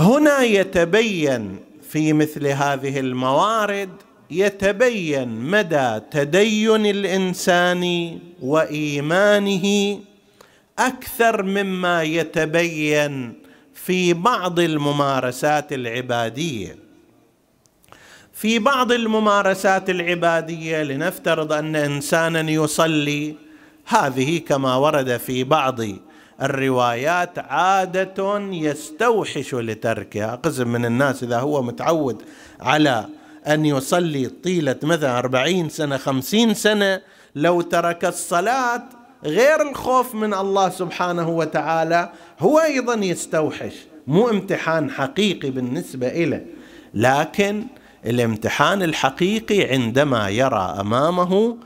هنا يتبين في مثل هذه الموارد يتبين مدى تدين الانسان وايمانه اكثر مما يتبين في بعض الممارسات العباديه في بعض الممارسات العباديه لنفترض ان انسانا يصلي هذه كما ورد في بعض الروايات عادة يستوحش لتركها قسم من الناس إذا هو متعود على أن يصلي طيلة مثلا أربعين سنة خمسين سنة لو ترك الصلاة غير الخوف من الله سبحانه وتعالى هو أيضا يستوحش مو امتحان حقيقي بالنسبة إله لكن الامتحان الحقيقي عندما يرى أمامه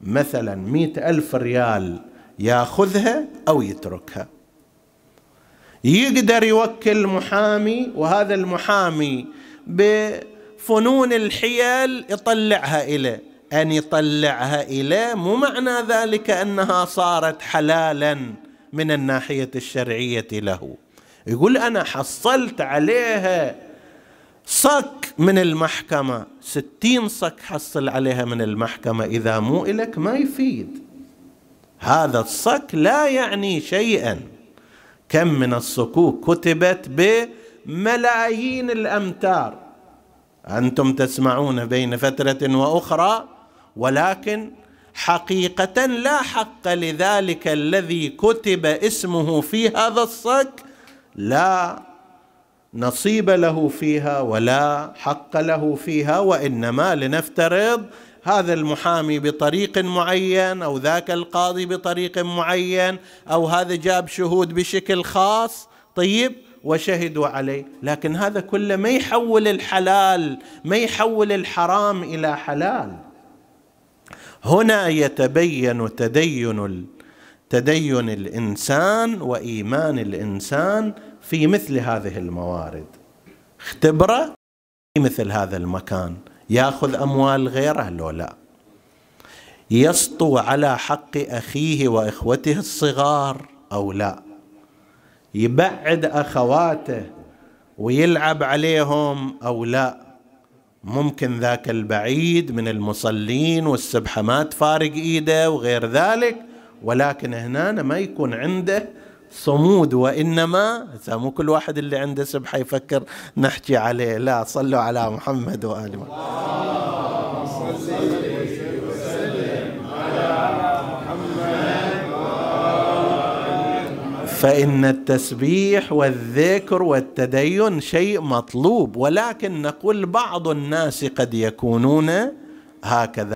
مثلا مئة ألف ريال ياخذها او يتركها يقدر يوكل محامي وهذا المحامي بفنون الحيل يطلعها إليه أن يطلعها إليه مو معنى ذلك أنها صارت حلالا من الناحية الشرعية له يقول أنا حصلت عليها صك من المحكمة ستين صك حصل عليها من المحكمة إذا مو إلك ما يفيد هذا الصك لا يعني شيئا كم من الصكوك كتبت بملايين الامتار انتم تسمعون بين فتره واخرى ولكن حقيقه لا حق لذلك الذي كتب اسمه في هذا الصك لا نصيب له فيها ولا حق له فيها وانما لنفترض هذا المحامي بطريق معين او ذاك القاضي بطريق معين او هذا جاب شهود بشكل خاص طيب وشهدوا عليه لكن هذا كله ما يحول الحلال ما يحول الحرام الى حلال هنا يتبين تدين تدين الانسان وايمان الانسان في مثل هذه الموارد اختبره في مثل هذا المكان ياخذ اموال غيره لو لا يسطو على حق اخيه واخوته الصغار او لا يبعد اخواته ويلعب عليهم او لا ممكن ذاك البعيد من المصلين والسبحمات فارق ايده وغير ذلك ولكن هنا ما يكون عنده صمود وإنما مو كل واحد اللي عنده سبحة يفكر نحكي عليه لا صلوا على محمد وآل محمد فإن التسبيح والذكر والتدين شيء مطلوب ولكن نقول بعض الناس قد يكونون هكذا